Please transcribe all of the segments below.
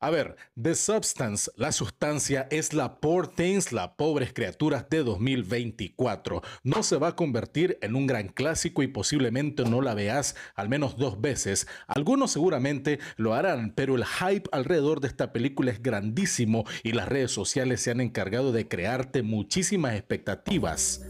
A ver, The Substance, la sustancia es la Poor Things, la Pobres Criaturas de 2024. No se va a convertir en un gran clásico y posiblemente no la veas al menos dos veces. Algunos seguramente lo harán, pero el hype alrededor de esta película es grandísimo y las redes sociales se han encargado de crearte muchísimas expectativas.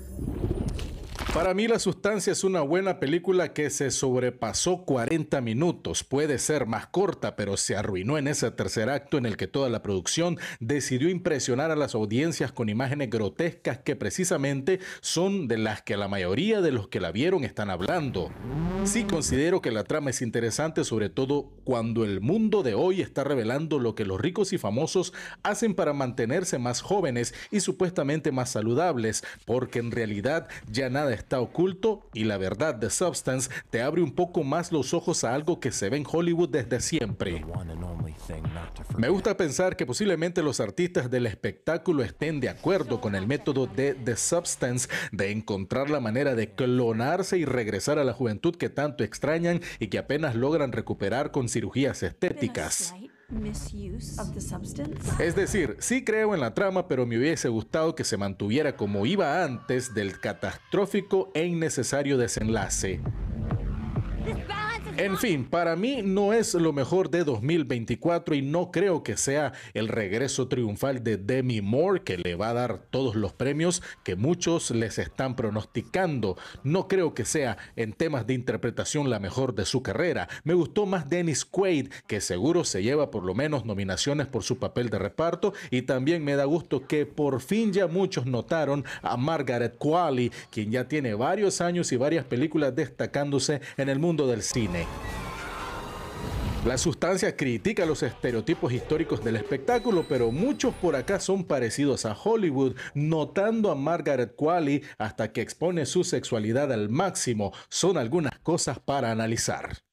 Para mí La Sustancia es una buena película que se sobrepasó 40 minutos. Puede ser más corta, pero se arruinó en ese tercer acto en el que toda la producción decidió impresionar a las audiencias con imágenes grotescas que precisamente son de las que la mayoría de los que la vieron están hablando. Sí considero que la trama es interesante, sobre todo cuando el mundo de hoy está revelando lo que los ricos y famosos hacen para mantenerse más jóvenes y supuestamente más saludables, porque en realidad ya nada está oculto y la verdad de Substance te abre un poco más los ojos a algo que se ve en Hollywood desde siempre. Me gusta pensar que posiblemente los artistas del espectáculo estén de acuerdo con el método de The Substance de encontrar la manera de clonarse y regresar a la juventud que tanto extrañan y que apenas logran recuperar con cirugías estéticas. Es decir, sí creo en la trama, pero me hubiese gustado que se mantuviera como iba antes del catastrófico e innecesario desenlace. En fin, para mí no es lo mejor de 2024 y no creo que sea el regreso triunfal de Demi Moore que le va a dar todos los premios que muchos les están pronosticando. No creo que sea en temas de interpretación la mejor de su carrera. Me gustó más Dennis Quaid, que seguro se lleva por lo menos nominaciones por su papel de reparto y también me da gusto que por fin ya muchos notaron a Margaret Qualley, quien ya tiene varios años y varias películas destacándose en el mundo del cine. La sustancia critica los estereotipos históricos del espectáculo, pero muchos por acá son parecidos a Hollywood, notando a Margaret Qualley hasta que expone su sexualidad al máximo. Son algunas cosas para analizar.